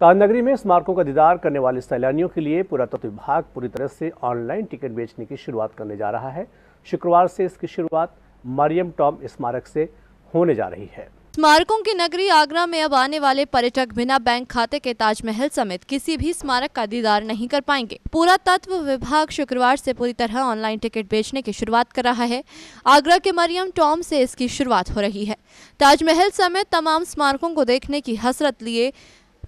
ताजनगरी में स्मारकों का दीदार करने वाले सैलानियों के लिए पुरातत्व विभाग पूरी तरह से ऑनलाइन टिकट बेचने की शुरुआत करने जा रहा है शुक्रवार से इसकी शुरुआत मरियम टॉम स्मारक से होने जा रही है स्मारकों की नगरी आगरा में अब आने वाले पर्यटक बिना बैंक खाते के ताजमहल समेत किसी भी स्मारक का दीदार नहीं कर पाएंगे पूरा तत्व विभाग शुक्रवार से पूरी तरह ऑनलाइन टिकट बेचने की शुरुआत कर रहा है आगरा के मरियम टॉम से इसकी शुरुआत हो रही है ताजमहल समेत तमाम स्मारकों को देखने की हसरत लिए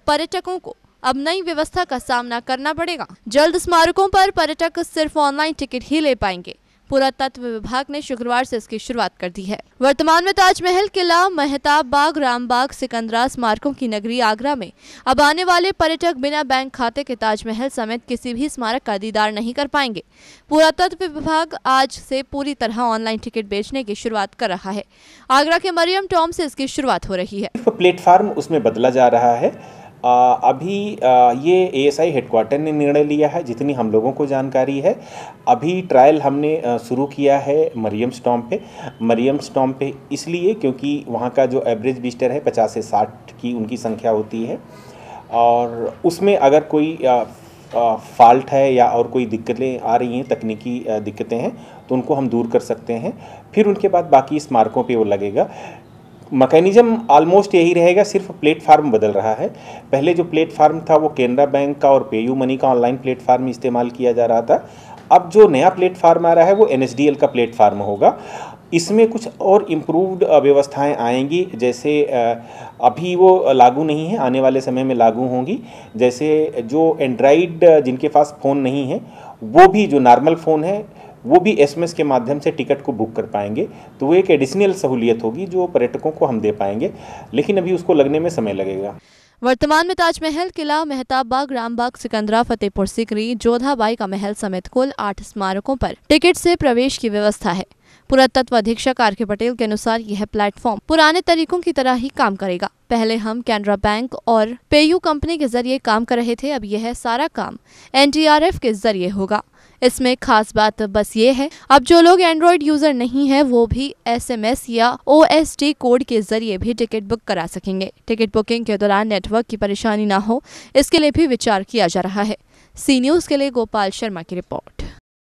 पर्यटकों को अब नई व्यवस्था का सामना करना पड़ेगा जल्द स्मारकों पर पर्यटक सिर्फ ऑनलाइन टिकट ही ले पाएंगे पुरातत्व विभाग ने शुक्रवार से इसकी शुरुआत कर दी है वर्तमान में ताजमहल किला मेहताब बाग रामबाग सिकंदरा स्मारकों की नगरी आगरा में अब आने वाले पर्यटक बिना बैंक खाते के ताजमहल समेत किसी भी स्मारक का दीदार नहीं कर पाएंगे पुरातत्व विभाग आज से पूरी तरह ऑनलाइन टिकट बेचने की शुरुआत कर रहा है आगरा के मरियम टॉम से इसकी शुरुआत हो रही है प्लेटफॉर्म उसमें बदला जा रहा है आ, अभी आ, ये एएसआई हेडक्वार्टर ने निर्णय लिया है जितनी हम लोगों को जानकारी है अभी ट्रायल हमने शुरू किया है मरियम स्टॉम पे मरियम स्टॉम पे इसलिए क्योंकि वहाँ का जो एवरेज बिस्टर है पचास से साठ की उनकी संख्या होती है और उसमें अगर कोई आ, फॉल्ट है या और कोई दिक्कतें आ रही हैं तकनीकी दिक्कतें हैं तो उनको हम दूर कर सकते हैं फिर उनके बाद बाकी स्मारकों पे वो लगेगा मकैनिज़म ऑलमोस्ट यही रहेगा सिर्फ प्लेटफार्म बदल रहा है पहले जो प्लेटफार्म था वो केनरा बैंक का और पेयू मनी का ऑनलाइन प्लेटफार्म इस्तेमाल किया जा रहा था अब जो नया प्लेटफार्म आ रहा है वो एन का प्लेटफार्म होगा इसमें कुछ और इम्प्रूव्ड व्यवस्थाएं आएंगी जैसे अभी वो लागू नहीं है आने वाले समय में लागू होंगी जैसे जो एंड्राइड जिनके पास फ़ोन नहीं है वो भी जो नॉर्मल फ़ोन है वो भी एसएमएस के माध्यम से टिकट को बुक कर पाएंगे तो वो एक एडिशनल सहूलियत होगी जो पर्यटकों को हम दे पाएंगे लेकिन अभी उसको लगने में समय लगेगा वर्तमान में ताजमहल किला मेहताब बाग रामबाग सिकंदरा फतेहपुर सिकरी जोधाबाई का महल समेत कुल आठ स्मारकों पर टिकट से प्रवेश की व्यवस्था है पुरातत्व अधीक्षक आर के पटेल के अनुसार यह प्लेटफॉर्म पुराने तरीकों की तरह ही काम करेगा पहले हम कैनरा बैंक और पेयू कंपनी के जरिए काम कर रहे थे अब यह सारा काम एनडीआरएफ के जरिए होगा इसमें खास बात बस ये है अब जो लोग एंड्रॉयड यूजर नहीं है वो भी एसएमएस या ओएसटी कोड के जरिए भी टिकट बुक करा सकेंगे टिकट बुकिंग के दौरान नेटवर्क की परेशानी ना हो इसके लिए भी विचार किया जा रहा है सी न्यूज के लिए गोपाल शर्मा की रिपोर्ट